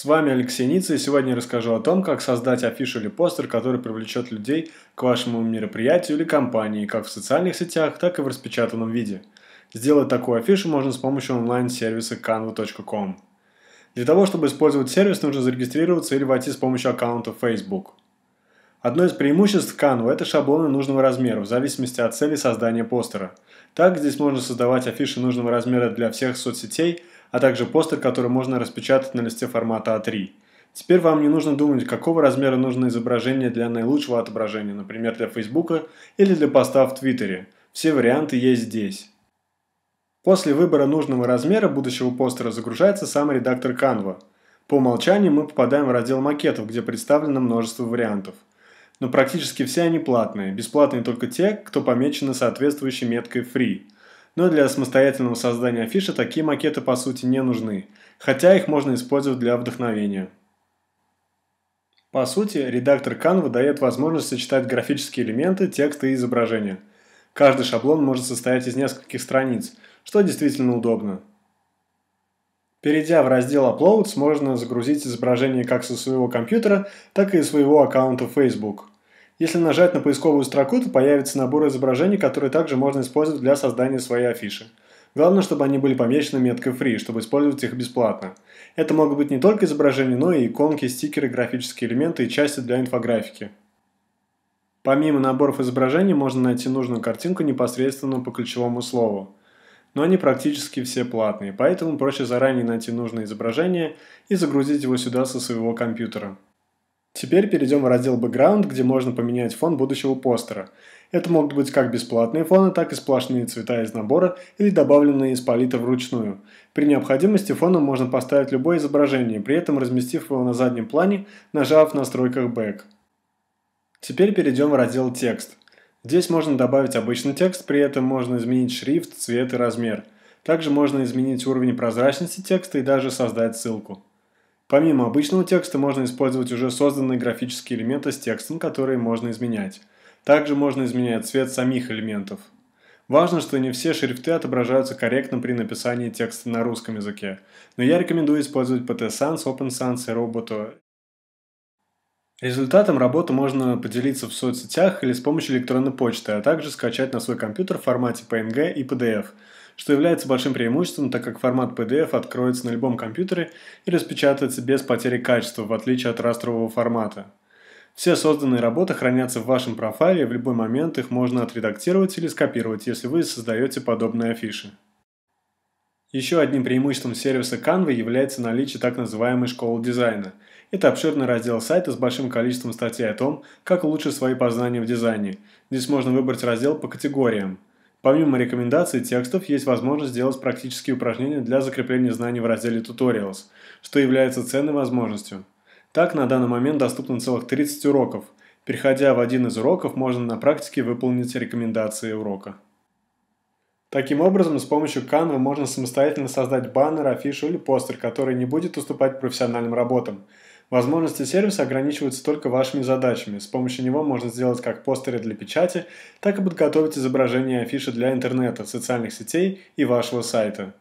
С вами Алексей Ницца, и сегодня я расскажу о том, как создать афишу или постер, который привлечет людей к вашему мероприятию или компании, как в социальных сетях, так и в распечатанном виде. Сделать такую афишу можно с помощью онлайн-сервиса canva.com. Для того, чтобы использовать сервис, нужно зарегистрироваться или войти с помощью аккаунта Facebook. Одно из преимуществ Canva – это шаблоны нужного размера, в зависимости от цели создания постера. Так, здесь можно создавать афиши нужного размера для всех соцсетей – а также постер, который можно распечатать на листе формата А3. Теперь вам не нужно думать, какого размера нужно изображение для наилучшего отображения, например, для Фейсбука или для поста в Твиттере. Все варианты есть здесь. После выбора нужного размера будущего постера загружается сам редактор Canva. По умолчанию мы попадаем в раздел макетов, где представлено множество вариантов. Но практически все они платные, бесплатные только те, кто помечены соответствующей меткой Free – но для самостоятельного создания афиши такие макеты по сути не нужны, хотя их можно использовать для вдохновения. По сути, редактор Canva дает возможность сочетать графические элементы, тексты и изображения. Каждый шаблон может состоять из нескольких страниц, что действительно удобно. Перейдя в раздел Uploads, можно загрузить изображение как со своего компьютера, так и своего аккаунта Facebook – если нажать на поисковую строку, то появится набор изображений, которые также можно использовать для создания своей афиши. Главное, чтобы они были помечены меткой Free, чтобы использовать их бесплатно. Это могут быть не только изображения, но и иконки, стикеры, графические элементы и части для инфографики. Помимо наборов изображений можно найти нужную картинку непосредственно по ключевому слову. Но они практически все платные, поэтому проще заранее найти нужное изображение и загрузить его сюда со своего компьютера. Теперь перейдем в раздел Background, где можно поменять фон будущего постера. Это могут быть как бесплатные фоны, так и сплошные цвета из набора или добавленные из палита вручную. При необходимости фоном можно поставить любое изображение, при этом разместив его на заднем плане, нажав в настройках «Back». Теперь перейдем в раздел «Текст». Здесь можно добавить обычный текст, при этом можно изменить шрифт, цвет и размер. Также можно изменить уровень прозрачности текста и даже создать ссылку. Помимо обычного текста можно использовать уже созданные графические элементы с текстом, которые можно изменять. Также можно изменять цвет самих элементов. Важно, что не все шрифты отображаются корректно при написании текста на русском языке, но я рекомендую использовать PT Sans, Open Sans и Roboto. Результатом работы можно поделиться в соцсетях или с помощью электронной почты, а также скачать на свой компьютер в формате PNG и PDF – что является большим преимуществом, так как формат PDF откроется на любом компьютере и распечатается без потери качества, в отличие от растрового формата. Все созданные работы хранятся в вашем профайле, и в любой момент их можно отредактировать или скопировать, если вы создаете подобные афиши. Еще одним преимуществом сервиса Canva является наличие так называемой школы дизайна. Это обширный раздел сайта с большим количеством статей о том, как улучшить свои познания в дизайне. Здесь можно выбрать раздел по категориям Помимо рекомендаций текстов, есть возможность сделать практические упражнения для закрепления знаний в разделе Tutorials, что является ценной возможностью. Так, на данный момент доступно целых 30 уроков. Переходя в один из уроков, можно на практике выполнить рекомендации урока. Таким образом, с помощью Canva можно самостоятельно создать баннер, афишу или постер, который не будет уступать профессиональным работам – Возможности сервиса ограничиваются только вашими задачами. С помощью него можно сделать как постеры для печати, так и подготовить изображения и афиши для интернета, социальных сетей и вашего сайта.